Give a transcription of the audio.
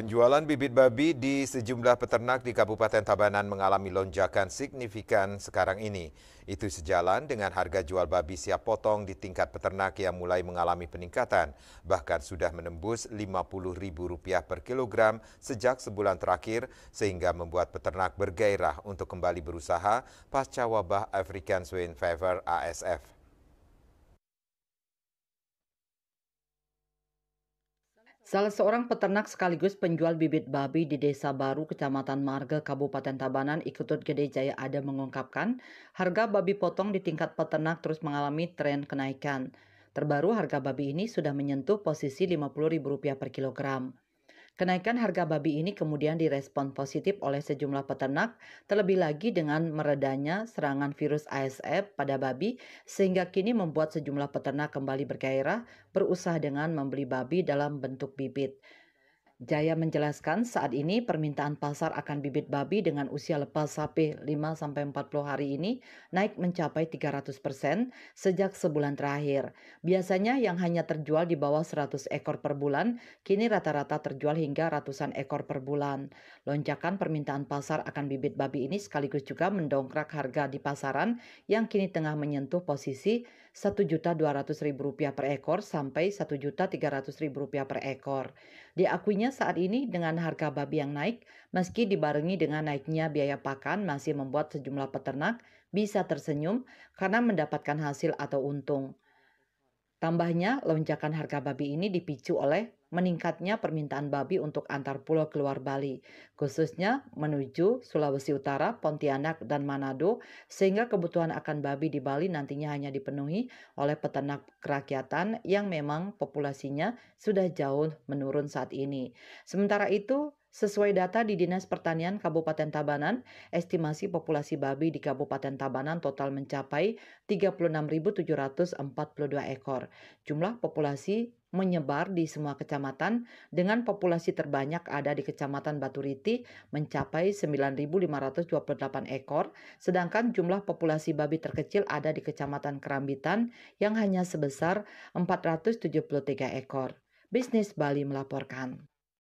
Penjualan bibit babi di sejumlah peternak di Kabupaten Tabanan mengalami lonjakan signifikan sekarang ini. Itu sejalan dengan harga jual babi siap potong di tingkat peternak yang mulai mengalami peningkatan, bahkan sudah menembus Rp50.000 per kilogram sejak sebulan terakhir, sehingga membuat peternak bergairah untuk kembali berusaha pasca wabah African Swine Fever ASF. Salah seorang peternak sekaligus penjual bibit babi di Desa Baru, Kecamatan Marga, Kabupaten Tabanan, Ikutut Gede Jaya Ada mengungkapkan, harga babi potong di tingkat peternak terus mengalami tren kenaikan. Terbaru harga babi ini sudah menyentuh posisi Rp50.000 per kilogram. Kenaikan harga babi ini kemudian direspon positif oleh sejumlah peternak, terlebih lagi dengan meredanya serangan virus ASF pada babi, sehingga kini membuat sejumlah peternak kembali bergairah berusaha dengan membeli babi dalam bentuk bibit. Jaya menjelaskan saat ini permintaan pasar akan bibit babi dengan usia lepas sapi 5-40 hari ini naik mencapai 300 persen sejak sebulan terakhir. Biasanya yang hanya terjual di bawah 100 ekor per bulan, kini rata-rata terjual hingga ratusan ekor per bulan. Lonjakan permintaan pasar akan bibit babi ini sekaligus juga mendongkrak harga di pasaran yang kini tengah menyentuh posisi Rp1.200.000 per ekor sampai Rp1.300.000 per ekor. Diakuinya saat ini dengan harga babi yang naik, meski dibarengi dengan naiknya biaya pakan masih membuat sejumlah peternak bisa tersenyum karena mendapatkan hasil atau untung. Tambahnya, lonjakan harga babi ini dipicu oleh meningkatnya permintaan babi untuk antar pulau keluar Bali, khususnya menuju Sulawesi Utara, Pontianak, dan Manado, sehingga kebutuhan akan babi di Bali nantinya hanya dipenuhi oleh peternak kerakyatan yang memang populasinya sudah jauh menurun saat ini. Sementara itu, Sesuai data di Dinas Pertanian Kabupaten Tabanan, estimasi populasi babi di Kabupaten Tabanan total mencapai 36.742 ekor. Jumlah populasi menyebar di semua kecamatan dengan populasi terbanyak ada di Kecamatan Batu Riti mencapai 9.528 ekor, sedangkan jumlah populasi babi terkecil ada di Kecamatan Kerambitan yang hanya sebesar 473 ekor. Bisnis Bali melaporkan.